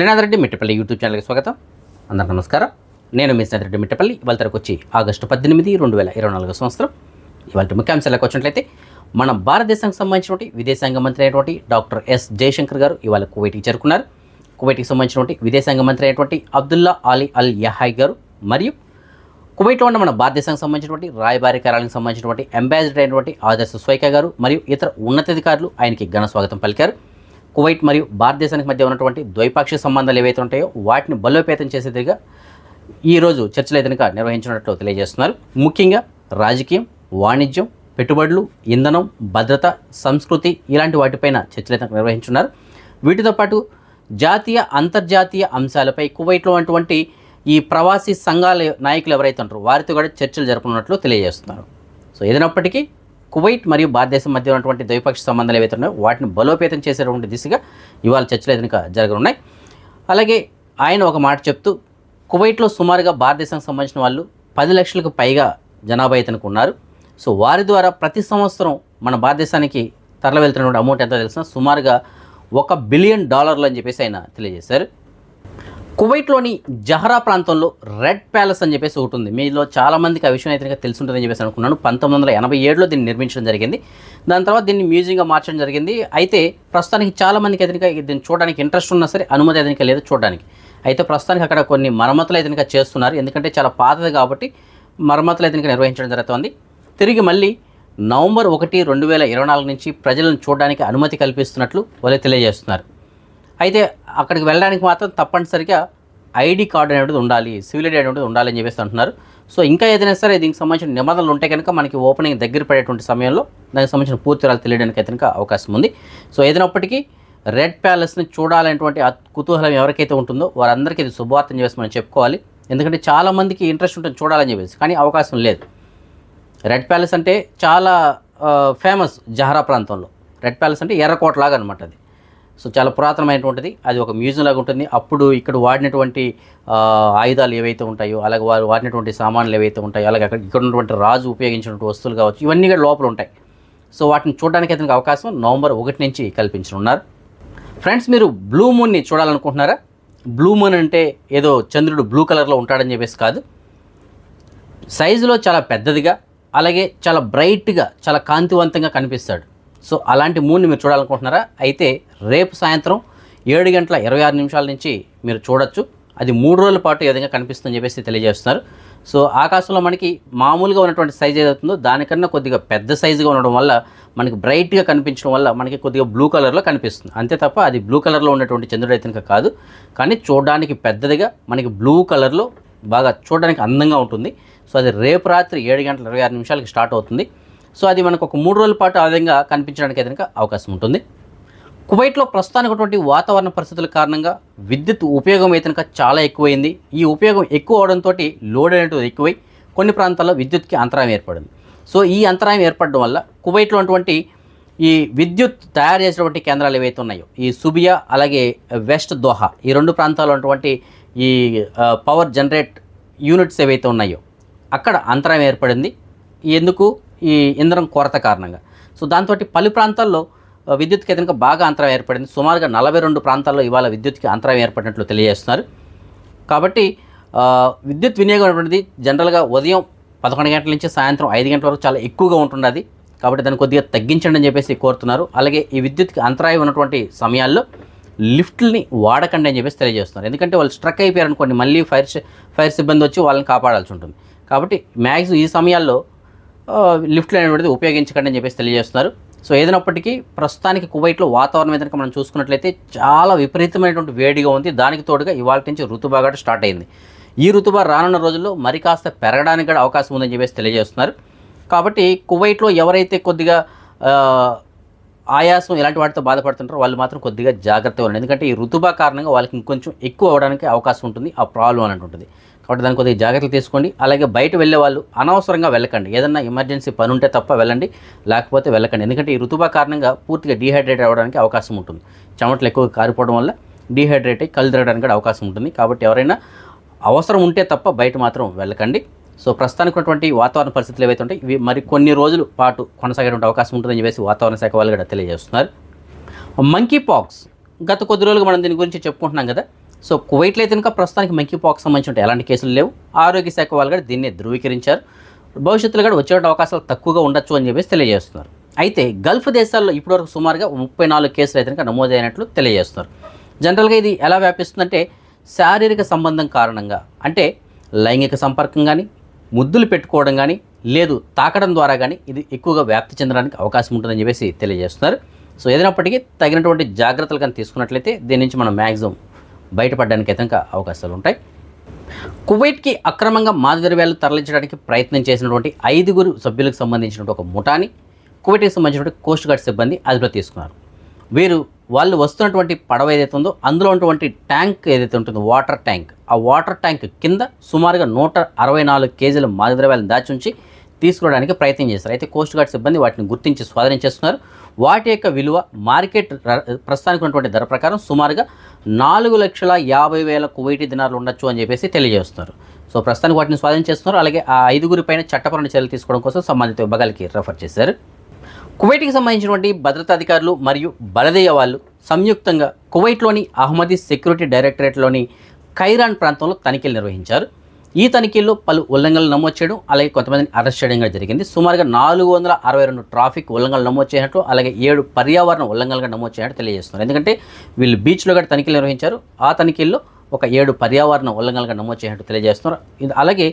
Srinath Reddy Mittapalli YouTube ఛానల్కి స్వాగతం అందరికీ నమస్కారం నేను మీ శ్రీనాథ్ రెడ్డి మిట్టపల్లి ఇవాళ తరకు వచ్చి ఆగస్టు పద్దెనిమిది రెండు వేల ఇరవై నాలుగు సంవత్సరం ఇవాళ ముఖ్యాంశాలకు వచ్చినట్లయితే మన భారతదేశానికి సంబంధించినటువంటి విదేశాంగ మంత్రి అయినటువంటి డాక్టర్ ఎస్ జయశంకర్ గారు ఇవాళ కువైట్కి చేరుకున్నారు కువైట్కి సంబంధించినటువంటి విదేశాంగ మంత్రి అయినటువంటి అబ్దుల్లా అలీ అల్ యహాయ్ గారు మరియు కువైట్లో ఉన్న మన భారతదేశానికి సంబంధించినటువంటి రాయబారి కార్యాలయానికి సంబంధించినటువంటి అంబాసిడర్ అయినటువంటి ఆదర్శ స్వైక గారు మరియు ఇతర ఉన్నతాధికారులు ఆయనకి ఘన స్వాగతం పలికారు కువైట్ మరియు భారతదేశానికి మధ్య ఉన్నటువంటి ద్వైపాక్షిక సంబంధాలు ఏవైతే ఉంటాయో వాటిని బలోపేతం చేసేదిగా ఈరోజు చర్చలు అయితే నిర్వహించినట్లు తెలియజేస్తున్నారు ముఖ్యంగా రాజకీయం వాణిజ్యం పెట్టుబడులు ఇంధనం భద్రత సంస్కృతి ఇలాంటి వాటిపైన చర్చలు అయితే నిర్వహించున్నారు వీటితో పాటు జాతీయ అంతర్జాతీయ అంశాలపై కువైట్లో అటువంటి ఈ ప్రవాసీ సంఘాల నాయకులు ఎవరైతే ఉంటారో వారితో కూడా చర్చలు జరుపుకున్నట్లు తెలియజేస్తున్నారు సో ఏదైనప్పటికీ కువైట్ మరియు భారతదేశం మధ్య ఉన్నటువంటి ద్వైపాక్షిక సంబంధాలు ఏవైతే ఉన్నాయో వాటిని బలోపేతం చేసేటువంటి దిశగా ఇవాళ చర్చలు ఎదురుక జరగనున్నాయి అలాగే ఆయన ఒక మాట చెప్తూ కువైట్లో సుమారుగా భారతదేశానికి సంబంధించిన వాళ్ళు పది లక్షలకు పైగా జనాభా ఇతనికి ఉన్నారు సో వారి ద్వారా ప్రతి సంవత్సరం మన భారతదేశానికి తరలి వెళ్తున్నటువంటి అమౌంట్ ఎంత తెలిసినా సుమారుగా ఒక బిలియన్ డాలర్లు అని చెప్పేసి ఆయన తెలియజేశారు కువైట్లోని జహరా ప్రాంతంలో రెడ్ ప్యాలెస్ అని చెప్పేసి ఒకటి ఉంది మీలో చాలామందికి ఆ విషయం అయితే తెలుసుంటుందని చెప్పేసి అనుకున్నాను పంతొమ్మిది వందల ఎనభై ఏడులో దీన్ని నిర్మించడం జరిగింది దాని తర్వాత దీన్ని మ్యూజియంగా మార్చడం జరిగింది అయితే ప్రస్తుతానికి చాలామందికి అతనిక దీన్ని చూడడానికి ఇంట్రెస్ట్ ఉన్నా సరే అనుమతి ఎదురుగా లేదు చూడడానికి అయితే ప్రస్తుతానికి అక్కడ కొన్ని మరమ్మతులు ఎదురుగా చేస్తున్నారు ఎందుకంటే చాలా పాతది కాబట్టి మరమ్మతులు ఎదురుగా నిర్వహించడం జరుగుతుంది తిరిగి మళ్ళీ నవంబర్ ఒకటి రెండు వేల ఇరవై నాలుగు నుంచి ప్రజలను చూడడానికి అనుమతి కల్పిస్తున్నట్లు వాళ్ళు తెలియజేస్తున్నారు అయితే అక్కడికి వెళ్ళడానికి మాత్రం తప్పనిసరిగా ఐడి కార్డు అనేది ఉండాలి సివిల్ ఐడి అనేది ఉండాలని చెప్పేసి అంటున్నారు సో ఇంకా ఏదైనా సరే దీనికి సంబంధించిన నిబంధనలు ఉంటే కనుక మనకి ఓపెనింగ్ దగ్గర పడేటువంటి సమయంలో దానికి సంబంధించిన పూర్తి తెలియడానికి అయితే కనుక అవకాశం ఉంది సో ఏదైనప్పటికీ రెడ్ ప్యాలెస్ని చూడాలనేటువంటి కుతూహలం ఎవరికైతే ఉంటుందో వారందరికీ ఇది శుభవార్త చేసి మనం చెప్పుకోవాలి ఎందుకంటే చాలామందికి ఇంట్రెస్ట్ ఉంటుంది చూడాలని చెప్పేసి కానీ అవకాశం లేదు రెడ్ ప్యాలెస్ అంటే చాలా ఫేమస్ జహరా ప్రాంతంలో రెడ్ ప్యాలెస్ అంటే ఎర్రకోట లాగా అనమాట అది సో చాలా పురాతనమైనటువంటిది అది ఒక మ్యూజియం లాగా ఉంటుంది అప్పుడు ఇక్కడ వాడినటువంటి ఆయుధాలు ఏవైతే ఉంటాయో అలాగే వారు వాడినటువంటి సామాన్లు ఏవైతే ఉంటాయో అలాగే అక్కడ ఇక్కడ ఉన్నటువంటి రాజు ఉపయోగించినటువంటి వస్తువులు కావచ్చు ఇవన్నీ కూడా లోపల ఉంటాయి సో వాటిని చూడడానికి అతనికి అవకాశం నవంబర్ ఒకటి నుంచి కల్పించనున్నారు ఫ్రెండ్స్ మీరు బ్లూ మూన్ని చూడాలనుకుంటున్నారా బ్లూ మూన్ అంటే ఏదో చంద్రుడు బ్లూ కలర్లో ఉంటాడని చెప్పేసి కాదు సైజులో చాలా పెద్దదిగా అలాగే చాలా బ్రైట్గా చాలా కాంతివంతంగా కనిపిస్తాడు సో అలాంటి మూడ్ని మీరు చూడాలనుకుంటున్నారా అయితే రేపు సాయంత్రం ఏడు గంటల ఇరవై ఆరు నిమిషాల నుంచి మీరు చూడొచ్చు అది మూడు రోజుల పాటు ఏ విధంగా కనిపిస్తుందని చెప్పేసి తెలియజేస్తున్నారు సో ఆకాశంలో మనకి మామూలుగా ఉన్నటువంటి సైజ్ ఏదవుతుందో దానికన్నా కొద్దిగా పెద్ద సైజుగా ఉండడం వల్ల మనకి బ్రైట్గా కనిపించడం వల్ల మనకి కొద్దిగా బ్లూ కలర్లో కనిపిస్తుంది అంతే తప్ప అది బ్లూ కలర్లో ఉన్నటువంటి చంద్రుడు అయితే కాదు కానీ చూడడానికి పెద్దదిగా మనకి బ్లూ కలర్లో బాగా చూడడానికి అందంగా ఉంటుంది సో అది రేపు రాత్రి ఏడు గంటల ఇరవై ఆరు నిమిషాలకి స్టార్ట్ అవుతుంది సో అది మనకు ఒక మూడు రోజుల పాటు ఆ విధంగా కనిపించడానికి ఏదైనా అవకాశం ఉంటుంది కువైట్లో ప్రస్తుతానికి వాతావరణ పరిస్థితుల కారణంగా విద్యుత్ ఉపయోగం అయితే చాలా ఎక్కువైంది ఈ ఉపయోగం ఎక్కువ అవడంతో లోడ్ అనేటువంటి ఎక్కువై కొన్ని ప్రాంతాల్లో విద్యుత్కి అంతరాయం ఏర్పడింది సో ఈ అంతరాయం ఏర్పడడం వల్ల కువైట్లో ఉన్నటువంటి ఈ విద్యుత్ తయారు చేసినటువంటి కేంద్రాలు ఏవైతే ఉన్నాయో ఈ సుబియా అలాగే వెస్ట్ దోహా ఈ రెండు ప్రాంతాల్లో ఉన్నటువంటి ఈ పవర్ జనరేట్ యూనిట్స్ ఏవైతే ఉన్నాయో అక్కడ అంతరాయం ఏర్పడింది ఎందుకు ఈ ఇంధనం కొరత కారణంగా సో దాంతో పలు ప్రాంతాల్లో విద్యుత్కి ఏదైనా బాగా అంతరాయం ఏర్పడింది సుమారుగా నలభై రెండు ప్రాంతాల్లో ఇవాళ విద్యుత్కి అంతరాయం ఏర్పడినట్లు తెలియజేస్తున్నారు కాబట్టి విద్యుత్ వినియోగం అనేది జనరల్గా ఉదయం పదకొండు గంటల నుంచి సాయంత్రం ఐదు గంటల వరకు చాలా ఎక్కువగా ఉంటుంది కాబట్టి దాన్ని కొద్దిగా తగ్గించండి అని చెప్పేసి కోరుతున్నారు అలాగే ఈ విద్యుత్కి అంతరాయం ఉన్నటువంటి సమయాల్లో లిఫ్ట్ని వాడకండి అని చెప్పేసి తెలియజేస్తున్నారు ఎందుకంటే వాళ్ళు స్ట్రక్ అయిపోయారు అనుకోండి మళ్ళీ ఫైర్ ఫైర్ సిబ్బంది వచ్చి వాళ్ళని కాపాడాల్సి ఉంటుంది కాబట్టి మ్యాక్సిమం ఈ సమయాల్లో లిఫ్ట్లు అనేటువంటిది ఉపయోగించకండి అని చెప్పేసి తెలియజేస్తున్నారు సో ఏదైనప్పటికీ ప్రస్తుతానికి కువైట్లో వాతావరణం ఏదైనా మనం చూసుకున్నట్లయితే చాలా విపరీతమైనటువంటి వేడిగా ఉంది దానికి తోడుగా ఇవాళ నుంచి ఋతుబాగా స్టార్ట్ అయింది ఈ ఋతుబా రానున్న రోజుల్లో మరి కాస్త పెరగడానికి కూడా అవకాశం ఉందని చెప్పేసి తెలియజేస్తున్నారు కాబట్టి కువైట్లో ఎవరైతే కొద్దిగా ఆయాసం ఇలాంటి వాటితో బాధపడుతుంటారో వాళ్ళు మాత్రం కొద్దిగా జాగ్రత్తగా ఉండాలి ఎందుకంటే ఈ ఋతుబా కారణంగా వాళ్ళకి ఇంకొంచెం ఎక్కువ అవడానికి అవకాశం ఉంటుంది ఆ ప్రాబ్లం అనేది ఉంటుంది కాబట్టి దాని కొద్దిగా జాగ్రత్తలు తీసుకోండి అలాగే బయట వెళ్ళే వాళ్ళు అనవసరంగా వెళ్ళకండి ఏదన్నా ఎమర్జెన్సీ పని ఉంటే తప్ప వెళ్ళండి లేకపోతే వెళ్ళకండి ఎందుకంటే ఈ రుతుబా కారణంగా పూర్తిగా డీహైడ్రేట్ అవ్వడానికి అవకాశం ఉంటుంది చెమటలు ఎక్కువ కారిపోవడం వల్ల డీహైడ్రేట్ అయ్యి కళ్ళు తిరగడానికి కూడా అవకాశం ఉంటుంది కాబట్టి ఎవరైనా అవసరం ఉంటే తప్ప బయట మాత్రం వెళ్ళకండి సో ప్రస్తుతానికి ఉన్నటువంటి వాతావరణ పరిస్థితులు ఏవైతే ఉంటాయి ఇవి మరి కొన్ని రోజుల పాటు కొనసాగేటువంటి అవకాశం ఉంటుందని చెప్పేసి వాతావరణ శాఖ వాళ్ళు కూడా తెలియజేస్తున్నారు మంకీ పాక్స్ గత కొద్ది రోజులుగా మనం దీని గురించి చెప్పుకుంటున్నాం కదా సో కువైట్లో అయితే కనుక ప్రస్తుతానికి మంకీ పాక్స్ సంబంధించిన ఎలాంటి కేసులు లేవు ఆరోగ్య శాఖ వాళ్ళు కూడా దీన్ని ధృవీకరించారు భవిష్యత్తులో కూడా వచ్చే అవకాశాలు తక్కువగా ఉండొచ్చు అని చెప్పేసి తెలియజేస్తున్నారు అయితే గల్ఫ్ దేశాల్లో ఇప్పటివరకు సుమారుగా ముప్పై నాలుగు కేసులు అయితే కనుక నమోదైనట్లు తెలియజేస్తున్నారు జనరల్గా ఇది ఎలా వ్యాపిస్తుందంటే శారీరక సంబంధం కారణంగా అంటే లైంగిక సంపర్కం కానీ ముద్దులు పెట్టుకోవడం కానీ లేదు తాకడం ద్వారా కానీ ఇది ఎక్కువగా వ్యాప్తి చెందడానికి అవకాశం ఉంటుందని చెప్పేసి తెలియజేస్తున్నారు సో ఏదైనప్పటికీ తగినటువంటి జాగ్రత్తలు కానీ తీసుకున్నట్లయితే దీని నుంచి మనం మ్యాక్సిమం బయటపడడానికి అయితే అవకాశాలు ఉంటాయి కువైట్కి అక్రమంగా మాదద్రవ్యాలు తరలించడానికి ప్రయత్నం చేసినటువంటి ఐదుగురు సభ్యులకు సంబంధించినటువంటి ఒక ముఠాని కువైట్కి సంబంధించినటువంటి కోస్ట్ గార్డ్ సిబ్బంది అదుపులో తీసుకున్నారు వీరు వాళ్ళు వస్తున్నటువంటి పడవ ఏదైతే ఉందో అందులో ఉన్నటువంటి ట్యాంక్ ఏదైతే ఉంటుందో వాటర్ ట్యాంక్ ఆ వాటర్ ట్యాంక్ కింద సుమారుగా నూట అరవై నాలుగు కేజీల మాదద్రవ్యాలను దాచుంచి తీసుకురావడానికి ప్రయత్నం చేస్తారు అయితే కోస్ట్ గార్డ్ సిబ్బంది వాటిని గుర్తించి స్వాధీనం చేస్తున్నారు వాటి యొక్క విలువ మార్కెట్ ప్రస్తుతానికి ఉన్నటువంటి ధర ప్రకారం సుమారుగా నాలుగు లక్షల యాభై వేల కువైటి దినాలు ఉండొచ్చు అని చెప్పేసి తెలియజేస్తున్నారు సో ప్రస్తుతానికి వాటిని స్వాధీనం చేస్తున్నారు అలాగే ఆ ఐదుగురి పైన చట్టపరమైన చర్యలు తీసుకోవడం కోసం సంబంధిత విభాగాలకి రెఫర్ చేశారు కువైట్కి సంబంధించినటువంటి భద్రతా అధికారులు మరియు బలదేయ వాళ్ళు సంయుక్తంగా కువైట్లోని అహ్మదీ సెక్యూరిటీ డైరెక్టరేట్లోని ఖైరాన్ ప్రాంతంలో తనిఖీలు నిర్వహించారు ఈ తనిఖీల్లో పలు ఉల్లంఘనలు నమోదు చేయడం అలాగే కొంతమందిని అరెస్ట్ చేయడం జరిగింది సుమారుగా నాలుగు వందల అరవై రెండు ట్రాఫిక్ ఉల్లంఘనలు నమోదు చేసినట్టు అలాగే ఏడు పర్యావరణ ఉల్లంఘనలుగా నమోదు చేయనట్టు తెలియజేస్తున్నారు ఎందుకంటే వీళ్ళు బీచ్లో కూడా తనిఖీలు నిర్వహించారు ఆ తనిఖీల్లో ఒక ఏడు పర్యావరణ ఉల్లంఘనలుగా నమోదు చేసినట్టు తెలియజేస్తున్నారు అలాగే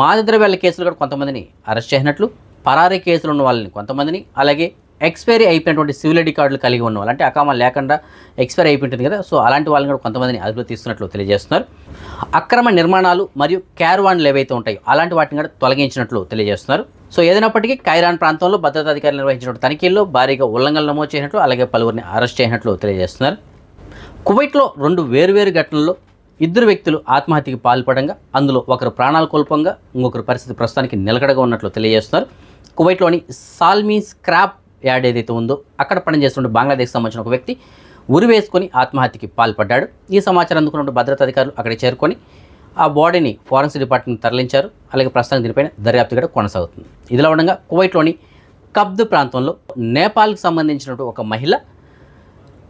మాదద్రవ్యాల కేసులు కూడా కొంతమందిని అరెస్ట్ చేసినట్లు పరారీ కేసులు ఉన్న వాళ్ళని కొంతమందిని అలాగే ఎక్స్పైరీ అయిపోయినటువంటి సివిల్ ఐడి కార్డులు కలిగి ఉన్న వాళ్ళు అంటే అకామా లేకుండా ఎక్స్పైరీ అయిపోయింటుంది కదా సో అలాంటి వాళ్ళని కూడా కొంతమందిని అదుపులో తీసుకున్నట్లు తెలియజేస్తున్నారు అక్రమ నిర్మాణాలు మరియు క్యార్వాన్లు ఏవైతే ఉంటాయో అలాంటి వాటిని కూడా తొలగించినట్లు తెలియజేస్తున్నారు సో ఏదైనప్పటికీ కైరాన్ ప్రాంతంలో అధికారులు నిర్వహించిన తనిఖీల్లో భారీగా ఉల్లంఘనలు నమోదు చేసినట్లు అలాగే పలువురిని అరెస్ట్ చేసినట్లు తెలియజేస్తున్నారు కువైట్లో రెండు వేరువేరు ఘటనల్లో ఇద్దరు వ్యక్తులు ఆత్మహత్యకి పాల్పడంగా అందులో ఒకరు ప్రాణాలు కోల్పంగా ఇంకొకరు పరిస్థితి ప్రస్తుతానికి నిలకడగా ఉన్నట్లు తెలియజేస్తున్నారు కువైట్లోని సాల్మీ స్క్రాప్ యాడ్ ఏదైతే ఉందో అక్కడ పనిచేస్తున్న బంగ్లాదేశ్ సంబంధించిన ఒక వ్యక్తి ఉరి వేసుకొని ఆత్మహత్యకి పాల్పడ్డాడు ఈ సమాచారం అందుకున్నప్పుడు భద్రతా అధికారులు అక్కడికి చేరుకొని ఆ బాడీని ఫారెన్సిక్ డిపార్ట్మెంట్ తరలించారు అలాగే ప్రస్తుతం దీనిపైన దర్యాప్తు కూడా కొనసాగుతుంది ఇదిలా ఉండగా కువైట్లోని కబ్ద్ ప్రాంతంలో నేపాల్కి సంబంధించినటువంటి ఒక మహిళ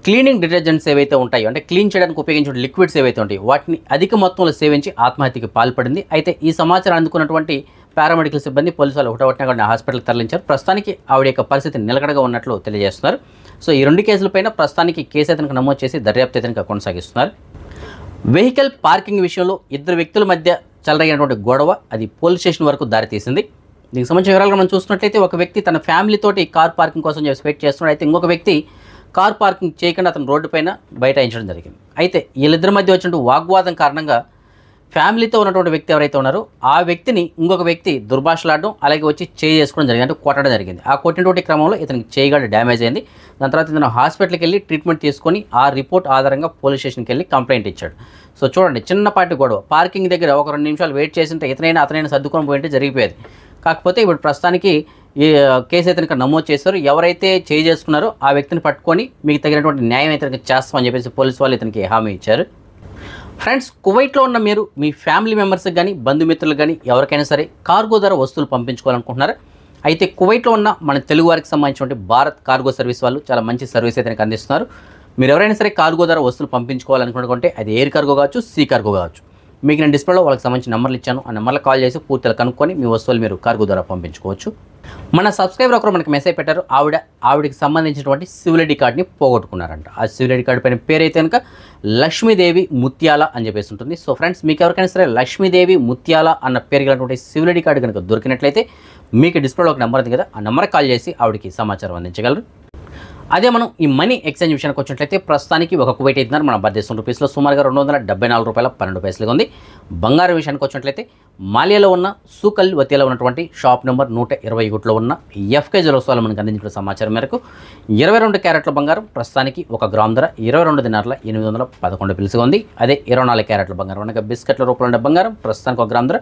క్లీనింగ్ డిటర్జెంట్స్ ఏవైతే ఉంటాయో అంటే క్లీన్ చేయడానికి ఉపయోగించిన లిక్విడ్స్ ఏవైతే ఉంటాయో వాటిని అధిక మొత్తంలో సేవించి ఆత్మహత్యకి పాల్పడింది అయితే ఈ సమాచారం అందుకున్నటువంటి పారామెడికల్ సిబ్బంది పోలీసు వాళ్ళు ఒకటొకటిన ఒకటి హాస్పిటల్కి తరలించారు ప్రస్తుతానికి ఆవిడ యొక్క పరిస్థితి నిలకడగా ఉన్నట్లు తెలియజేస్తున్నారు సో ఈ రెండు కేసులపైన ప్రస్తుతానికి కేసు అతనికి నమోదు చేసి దర్యాప్తు అతనికి కొనసాగిస్తున్నారు వెహికల్ పార్కింగ్ విషయంలో ఇద్దరు వ్యక్తుల మధ్య చలరగినటువంటి గొడవ అది పోలీస్ స్టేషన్ వరకు దారితీసింది దీనికి సంబంధించిన వివరాలు మనం చూసినట్లయితే ఒక వ్యక్తి తన ఫ్యామిలీతోటి కార్ పార్కింగ్ కోసం చెప్పి వెయిట్ చేస్తున్నాడు అయితే ఇంకొక వ్యక్తి కార్ పార్కింగ్ చేయకుండా అతను రోడ్డుపైన బైఠాయించడం జరిగింది అయితే వీళ్ళిద్దరి మధ్య వచ్చిన వాగ్వాదం కారణంగా ఫ్యామిలీతో ఉన్నటువంటి వ్యక్తి ఎవరైతే ఉన్నారో ఆ వ్యక్తిని ఇంకొక వ్యక్తి దుర్భాషలాడడం అలాగే వచ్చి చేయి చేసుకోవడం జరిగింది అంటే కొట్టడం జరిగింది ఆ కొట్టినటువంటి క్రమంలో ఇతనికి చేయగడ డ్యామేజ్ అయింది దాని తర్వాత ఇతను హాస్పిటల్కి వెళ్ళి ట్రీట్మెంట్ తీసుకొని ఆ రిపోర్ట్ ఆధారంగా పోలీస్ స్టేషన్కి వెళ్ళి కంప్లైంట్ ఇచ్చాడు సో చూడండి చిన్నపాటి గొడవ పార్కింగ్ దగ్గర ఒక రెండు నిమిషాలు వెయిట్ చేసింటే ఇతనైనా అతనైనా సర్దుకొని పోయింటే జరిగిపోయేది కాకపోతే ఇప్పుడు ప్రస్తుతానికి ఈ కేసు అయితే నమోదు చేశారు ఎవరైతే చేయి చేసుకున్నారో ఆ వ్యక్తిని పట్టుకొని మీకు తగినటువంటి న్యాయం అయితే చేస్తామని చెప్పేసి పోలీసు వాళ్ళు ఇతనికి హామీ ఇచ్చారు ఫ్రెండ్స్ కువైట్లో ఉన్న మీరు మీ ఫ్యామిలీ మెంబర్స్కి కానీ బంధుమిత్రులు కానీ ఎవరికైనా సరే కార్గో ధర వస్తువులు పంపించుకోవాలనుకుంటున్నారు అయితే కువైట్లో ఉన్న మన తెలుగు వారికి సంబంధించినటువంటి భారత్ కార్గో సర్వీస్ వాళ్ళు చాలా మంచి సర్వీస్ అయితే అందిస్తున్నారు మీరు ఎవరైనా సరే కార్గో ధర వస్తువులు పంపించుకోవాలనుకుంటే అది ఎయిర్ కార్గో కావచ్చు సీ కార్గో కావచ్చు మీకు నేను డిస్ప్లేలో వాళ్ళకి సంబంధించిన నెంబర్లు ఇచ్చాను ఆ నెంబర్లు కాల్ చేసి పూర్తిగా కనుక్కొని మీ వస్తువులు మీరు కార్గో ద్వారా పంపించుకోవచ్చు మన సబ్స్క్రైబర్ ఒకరు మనకి మెసేజ్ పెట్టారు ఆవిడ ఆవిడకి సంబంధించినటువంటి సివిల్ ఐడి కార్డుని పోగొట్టుకున్నారంట ఆ సివిల్ ఐడి కార్డు పైన పేరైతే కనుక లక్ష్మీదేవి ముత్యాల అని చెప్పేసి ఉంటుంది సో ఫ్రెండ్స్ మీకు ఎవరికైనా సరే లక్ష్మీదేవి ముత్యాల అన్న పేరు గలటువంటి సివిల్ ఐడి కార్డు కనుక దొరికినట్లయితే మీకు డిస్ప్లేలో ఒక నెంబర్ ఉంది కదా ఆ నెంబర్కి కాల్ చేసి ఆవిడకి సమాచారం అందించగలరు అదే మనం ఈ మనీ ఎక్స్చేంజ్ విషయానికి వచ్చినట్లయితే ప్రస్తుతానికి ఒక కువైట్ అయితే మన భారతదేశం రూపీస్లో సుమారుగా రెండు వందల డెబ్బై నాలుగు రూపాయల పన్నెండు పైసలుగా ఉంది బంగారం విషయానికి వచ్చినట్లయితే మాలియాలో ఉన్న సూకల్ వతీలో ఉన్నటువంటి షాప్ నెంబర్ నూట ఇరవై ఒకటిలో ఉన్న ఎఫ్కే జలోత్సవాలు మనకు అందించిన సమాచారం మేరకు ఇరవై రెండు క్యారెట్ల బంగారం ప్రస్తుతానికి ఒక గ్రామ్ ధర ఇరవై రెండు దినార్ల ఎనిమిది వందల పదకొండు పిలుసుగా ఉంది అదే ఇరవై నాలుగు క్యారెట్ల బంగారం అనగా బిస్కెట్ల రూపంలో ఉండే బంగారం ప్రస్తుతానికి ఒక గ్రామ్ ధర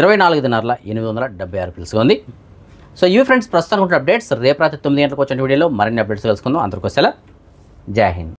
ఇరవై నాలుగు దినార్ల ఎనిమిది వందల డెబ్బై ఆరు పిలుసుగా ఉంది సో ఇవి ఫ్రెండ్స్ ప్రస్తుతానికి ఉంటున్న అప్డేట్స్ రేపు రాత్రి తొమ్మిది గంటలకు వచ్చిన వీడియోలో మరిన్ని అప్డేట్స్ తెలుసుకుందాం అందరికీ సెలవు జై హింద్